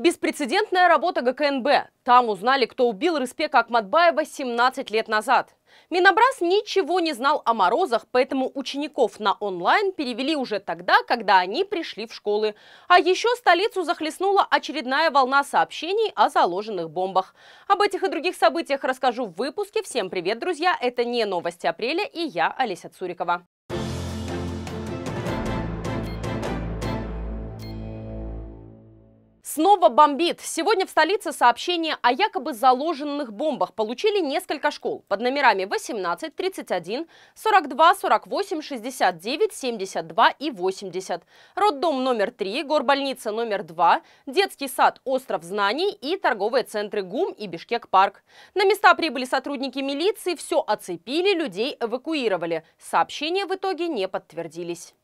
Беспрецедентная работа ГКНБ. Там узнали, кто убил Рыспека Акматбаева 17 лет назад. Минобраз ничего не знал о морозах, поэтому учеников на онлайн перевели уже тогда, когда они пришли в школы. А еще столицу захлестнула очередная волна сообщений о заложенных бомбах. Об этих и других событиях расскажу в выпуске. Всем привет, друзья! Это не новости апреля и я, Олеся Цурикова. Снова бомбит. Сегодня в столице сообщение о якобы заложенных бомбах получили несколько школ под номерами 18, 31, 42, 48, 69, 72 и 80. Роддом номер 3, горбольница номер 2, детский сад «Остров знаний» и торговые центры ГУМ и Бишкек-парк. На места прибыли сотрудники милиции, все оцепили, людей эвакуировали. Сообщения в итоге не подтвердились.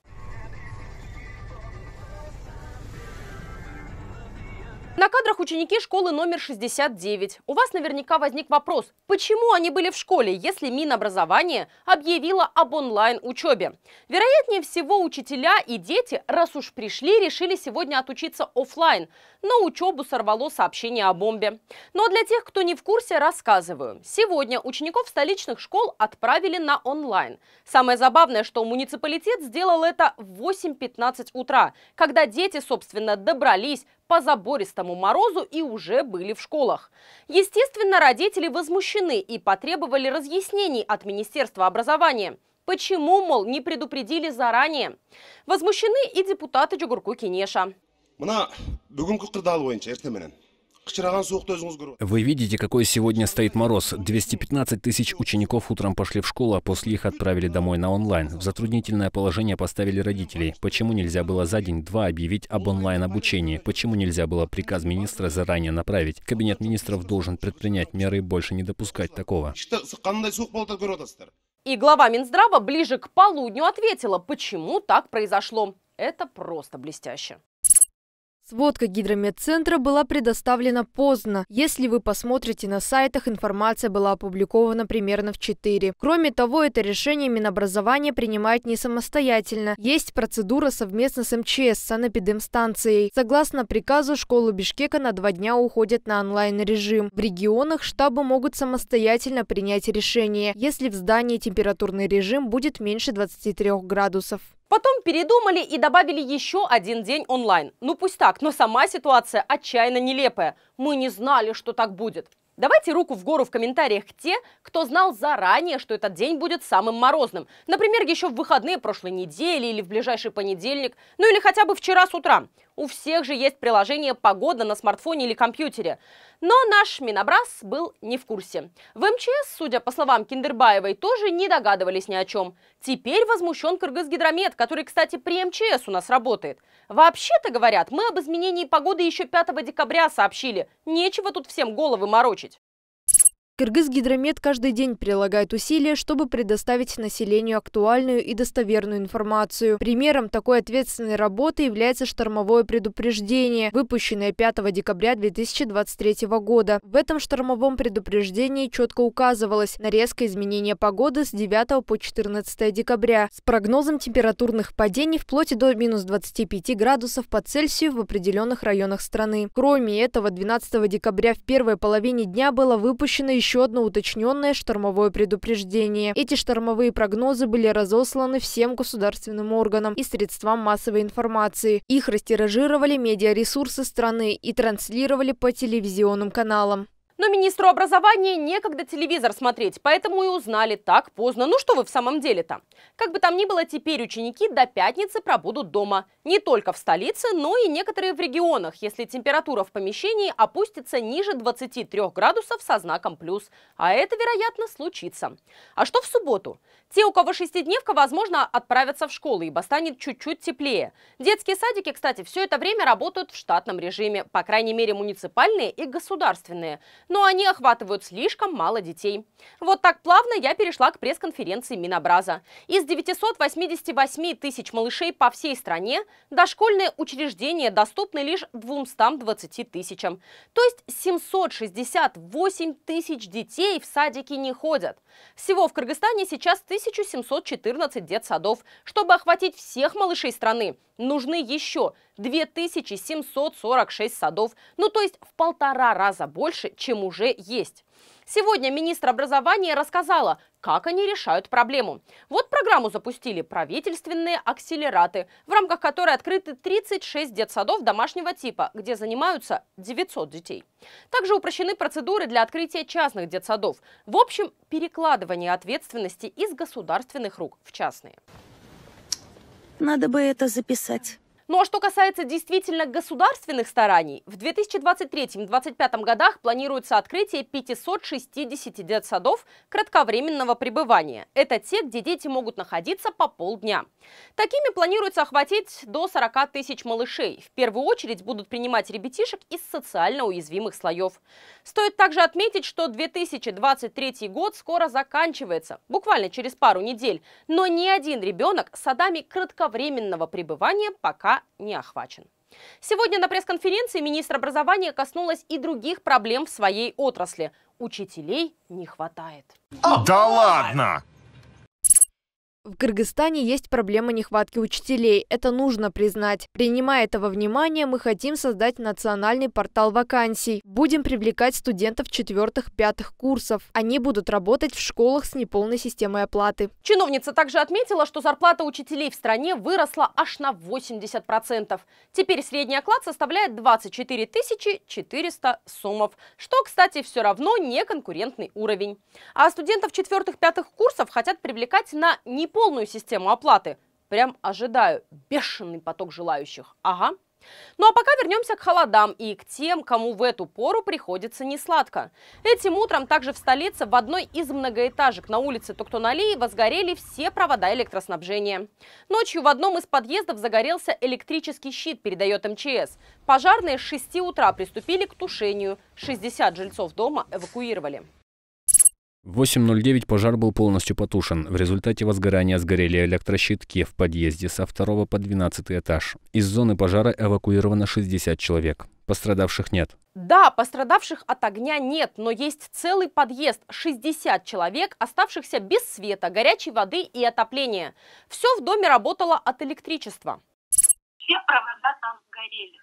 На кадрах ученики школы номер 69. У вас наверняка возник вопрос, почему они были в школе, если Минобразование объявило об онлайн-учебе? Вероятнее всего, учителя и дети, раз уж пришли, решили сегодня отучиться офлайн. но учебу сорвало сообщение о бомбе. Но для тех, кто не в курсе, рассказываю. Сегодня учеников столичных школ отправили на онлайн. Самое забавное, что муниципалитет сделал это в 8.15 утра, когда дети, собственно, добрались по забористому морозу и уже были в школах. Естественно, родители возмущены и потребовали разъяснений от Министерства образования. Почему, мол, не предупредили заранее? Возмущены и депутаты Джугурку Кенеша. Вы видите, какой сегодня стоит мороз. 215 тысяч учеников утром пошли в школу, а после их отправили домой на онлайн. В затруднительное положение поставили родителей. Почему нельзя было за день-два объявить об онлайн-обучении? Почему нельзя было приказ министра заранее направить? Кабинет министров должен предпринять меры и больше не допускать такого. И глава Минздрава ближе к полудню ответила, почему так произошло. Это просто блестяще. Сводка гидромедцентра была предоставлена поздно. Если вы посмотрите на сайтах, информация была опубликована примерно в 4. Кроме того, это решение Минобразования принимает не самостоятельно. Есть процедура совместно с МЧС, санэпидемстанцией. Согласно приказу, школы Бишкека на два дня уходят на онлайн-режим. В регионах штабы могут самостоятельно принять решение, если в здании температурный режим будет меньше 23 градусов. Потом передумали и добавили еще один день онлайн. Ну пусть так, но сама ситуация отчаянно нелепая. Мы не знали, что так будет. Давайте руку в гору в комментариях те, кто знал заранее, что этот день будет самым морозным. Например, еще в выходные прошлой недели или в ближайший понедельник, ну или хотя бы вчера с утра. У всех же есть приложение «Погода» на смартфоне или компьютере. Но наш Минобраз был не в курсе. В МЧС, судя по словам Киндербаевой, тоже не догадывались ни о чем. Теперь возмущен Кыргызгидромет, который, кстати, при МЧС у нас работает. Вообще-то, говорят, мы об изменении погоды еще 5 декабря сообщили. Нечего тут всем головы морочить. Кыргыз каждый день прилагает усилия, чтобы предоставить населению актуальную и достоверную информацию. Примером такой ответственной работы является штормовое предупреждение, выпущенное 5 декабря 2023 года. В этом штормовом предупреждении четко указывалось на резкое изменение погоды с 9 по 14 декабря с прогнозом температурных падений вплоть до минус 25 градусов по Цельсию в определенных районах страны. Кроме этого, 12 декабря в первой половине дня было выпущено еще еще одно уточненное штормовое предупреждение. Эти штормовые прогнозы были разосланы всем государственным органам и средствам массовой информации. Их растиражировали медиаресурсы страны и транслировали по телевизионным каналам. Но министру образования некогда телевизор смотреть, поэтому и узнали так поздно. Ну что вы в самом деле-то? Как бы там ни было, теперь ученики до пятницы пробудут дома. Не только в столице, но и некоторые в регионах, если температура в помещении опустится ниже 23 градусов со знаком плюс. А это, вероятно, случится. А что в субботу? Те, у кого шестидневка, возможно, отправятся в школу, ибо станет чуть-чуть теплее. Детские садики, кстати, все это время работают в штатном режиме, по крайней мере муниципальные и государственные, но они охватывают слишком мало детей. Вот так плавно я перешла к пресс-конференции Минобраза. Из 988 тысяч малышей по всей стране дошкольные учреждения доступны лишь 220 тысячам. То есть 768 тысяч детей в садике не ходят. Всего в Кыргызстане сейчас 1000 1714 детсадов. Чтобы охватить всех малышей страны, нужны еще 2746 садов, ну то есть в полтора раза больше, чем уже есть. Сегодня министр образования рассказала, как они решают проблему. Вот программу запустили правительственные акселераты, в рамках которой открыты 36 детсадов домашнего типа, где занимаются 900 детей. Также упрощены процедуры для открытия частных детсадов. В общем, перекладывание ответственности из государственных рук в частные. Надо бы это записать. Ну а что касается действительно государственных стараний, в 2023-2025 годах планируется открытие 560 детсадов кратковременного пребывания. Это те, где дети могут находиться по полдня. Такими планируется охватить до 40 тысяч малышей. В первую очередь будут принимать ребятишек из социально уязвимых слоев. Стоит также отметить, что 2023 год скоро заканчивается, буквально через пару недель. Но ни один ребенок с садами кратковременного пребывания пока не охвачен. Сегодня на пресс-конференции министр образования коснулась и других проблем в своей отрасли. Учителей не хватает. Да ладно! В Кыргызстане есть проблема нехватки учителей, это нужно признать. Принимая этого внимание, мы хотим создать национальный портал вакансий. Будем привлекать студентов четвертых-пятых курсов. Они будут работать в школах с неполной системой оплаты. Чиновница также отметила, что зарплата учителей в стране выросла аж на 80%. Теперь средний оклад составляет 24 400 сумов, что, кстати, все равно не конкурентный уровень. А студентов четвертых-пятых курсов хотят привлекать на не полную систему оплаты. Прям ожидаю бешеный поток желающих. Ага. Ну а пока вернемся к холодам и к тем, кому в эту пору приходится несладко. Этим утром также в столице в одной из многоэтажек на улице Токтоналиева возгорели все провода электроснабжения. Ночью в одном из подъездов загорелся электрический щит, передает МЧС. Пожарные с 6 утра приступили к тушению. 60 жильцов дома эвакуировали. В 8.09 пожар был полностью потушен. В результате возгорания сгорели электрощитки в подъезде со 2 по 12 этаж. Из зоны пожара эвакуировано 60 человек. Пострадавших нет. Да, пострадавших от огня нет, но есть целый подъезд, 60 человек, оставшихся без света, горячей воды и отопления. Все в доме работало от электричества. Все провода там сгорели.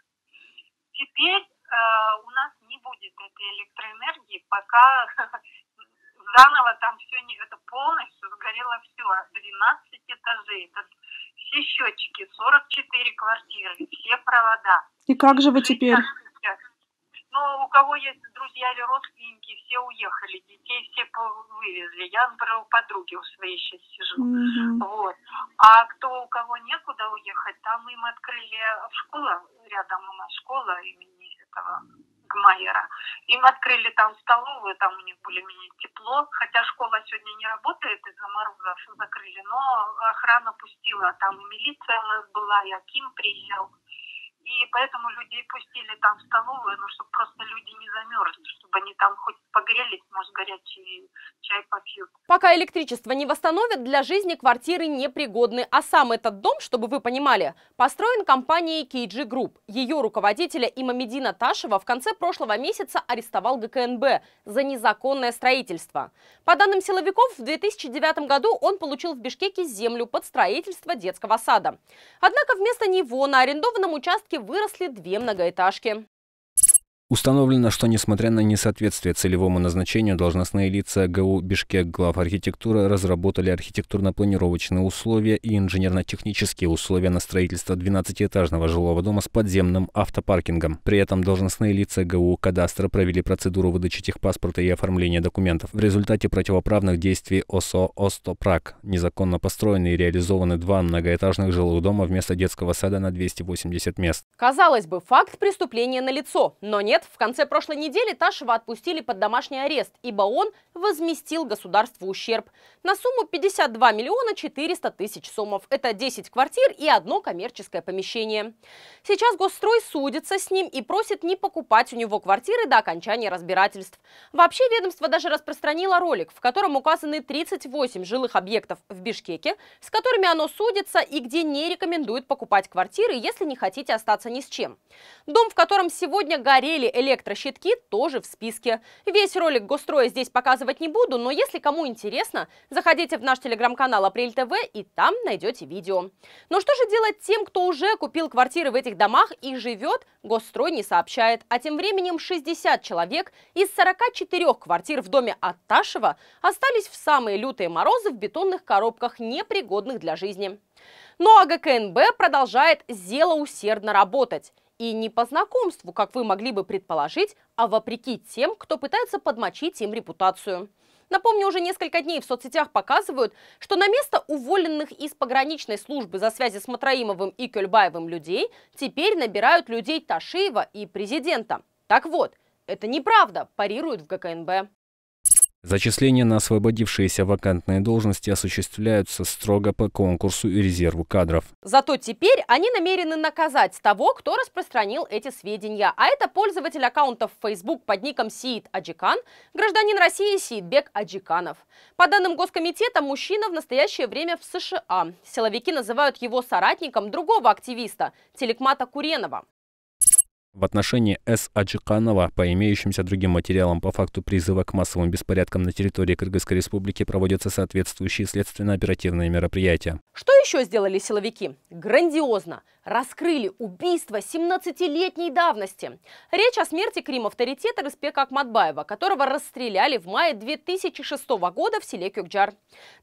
Теперь э, у нас не будет этой электроэнергии, пока заново там все не, это полностью сгорело все, 12 этажей, это все счетчики, 44 квартиры, все провода. И как же вы теперь? Ну, у кого есть друзья или родственники, все уехали, детей все вывезли. Я, например, у подруги у своей сейчас сижу. mm Вот. А кто у кого некуда уехать, там им открыли школа, рядом у нас школа имени этого Майера. Им открыли там столовую, там у них были менее тепло, хотя школа сегодня не работает из-за мороза, закрыли, но охрана пустила, там и милиция у нас была, и Аким приезжал. И поэтому людей пустили там в столовую, ну, чтобы просто люди не замерзли, чтобы они там хоть погрелись, может, горячий чай попьют. Пока электричество не восстановят, для жизни квартиры непригодны. А сам этот дом, чтобы вы понимали, построен компанией KG Group. Ее руководителя Имамедина Ташева в конце прошлого месяца арестовал ГКНБ за незаконное строительство. По данным силовиков, в 2009 году он получил в Бишкеке землю под строительство детского сада. Однако вместо него на арендованном участке Красноярске выросли две многоэтажки. Установлено, что несмотря на несоответствие целевому назначению, должностные лица ГУ Бишкек глав архитектуры разработали архитектурно-планировочные условия и инженерно-технические условия на строительство 12-этажного жилого дома с подземным автопаркингом. При этом должностные лица ГУ Кадастра провели процедуру выдачи техпаспорта и оформления документов. В результате противоправных действий ОСО «Остопрак» незаконно построены и реализованы два многоэтажных жилых дома вместо детского сада на 280 мест. Казалось бы, факт преступления налицо, но нет Привет! В конце прошлой недели Ташева отпустили под домашний арест, ибо он возместил государству ущерб на сумму 52 миллиона 400 тысяч сомов. Это 10 квартир и одно коммерческое помещение. Сейчас Госстрой судится с ним и просит не покупать у него квартиры до окончания разбирательств. Вообще ведомство даже распространило ролик, в котором указаны 38 жилых объектов в Бишкеке, с которыми оно судится и где не рекомендует покупать квартиры, если не хотите остаться ни с чем. Дом, в котором сегодня горели или электрощитки тоже в списке. Весь ролик Гостроя здесь показывать не буду, но если кому интересно, заходите в наш телеграм-канал Апрель ТВ и там найдете видео. Но что же делать тем, кто уже купил квартиры в этих домах и живет, Госстрой не сообщает. А тем временем 60 человек из 44 квартир в доме Аташева остались в самые лютые морозы в бетонных коробках, непригодных для жизни. Ну а ГКНБ продолжает зело усердно работать. И не по знакомству, как вы могли бы предположить, а вопреки тем, кто пытается подмочить им репутацию. Напомню, уже несколько дней в соцсетях показывают, что на место уволенных из пограничной службы за связи с Матраимовым и Кюльбаевым людей теперь набирают людей Ташиева и президента. Так вот, это неправда, парируют в ГКНБ. Зачисления на освободившиеся вакантные должности осуществляются строго по конкурсу и резерву кадров. Зато теперь они намерены наказать того, кто распространил эти сведения. А это пользователь аккаунтов Facebook под ником Сиит Аджикан, гражданин России Сиитбек Аджиканов. По данным Госкомитета, мужчина в настоящее время в США. Силовики называют его соратником другого активиста, Телекмата Куренова. В отношении С. Аджиканова по имеющимся другим материалам по факту призыва к массовым беспорядкам на территории Кыргызской республики проводятся соответствующие следственно-оперативные мероприятия. Что еще сделали силовики? Грандиозно! раскрыли убийство 17-летней давности. Речь о смерти крим-авторитета Респека Акматбаева, которого расстреляли в мае 2006 года в селе Кюкджар.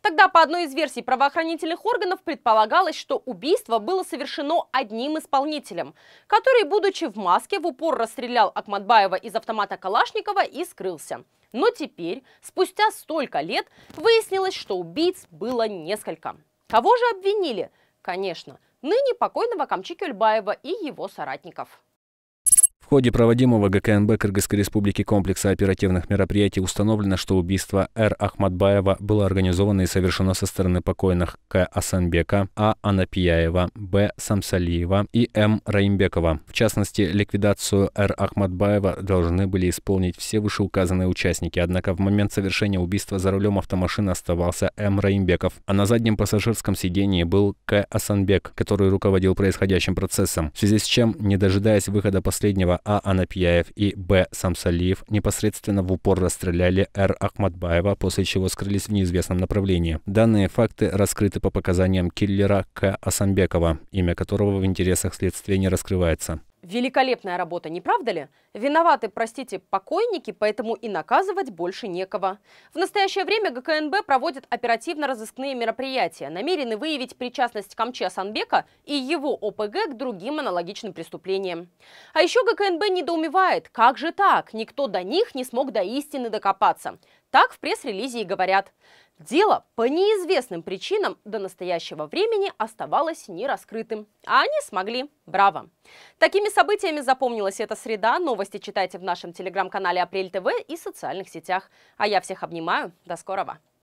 Тогда, по одной из версий правоохранительных органов, предполагалось, что убийство было совершено одним исполнителем, который, будучи в маске, в упор расстрелял Акматбаева из автомата Калашникова и скрылся. Но теперь, спустя столько лет, выяснилось, что убийц было несколько. Кого же обвинили? Конечно, ныне покойного Камчи Кюльбаева и его соратников ходе проводимого ГКНБ Кыргызской Республики комплекса оперативных мероприятий установлено, что убийство Р. Ахмадбаева было организовано и совершено со стороны покойных К. Асанбека, А. Анапияева, Б. Самсалиева и М. Раимбекова. В частности, ликвидацию Р. Ахмадбаева должны были исполнить все вышеуказанные участники, однако в момент совершения убийства за рулем автомашины оставался М. Раимбеков, а на заднем пассажирском сидении был К. Асанбек, который руководил происходящим процессом, в связи с чем, не дожидаясь выхода последнего, а. Анапьяев и Б. Самсалиев непосредственно в упор расстреляли Р. Ахмадбаева, после чего скрылись в неизвестном направлении. Данные факты раскрыты по показаниям киллера К. Асамбекова, имя которого в интересах следствия не раскрывается. Великолепная работа, не правда ли? Виноваты, простите, покойники, поэтому и наказывать больше некого. В настоящее время ГКНБ проводит оперативно-розыскные мероприятия, намерены выявить причастность Камче Санбека и его ОПГ к другим аналогичным преступлениям. А еще ГКНБ недоумевает, как же так, никто до них не смог до истины докопаться. Так в пресс-релизе и говорят. Дело по неизвестным причинам до настоящего времени оставалось нераскрытым, а они смогли. Браво! Такими событиями запомнилась эта среда. Новости читайте в нашем телеграм-канале «Апрель ТВ» и социальных сетях. А я всех обнимаю. До скорого!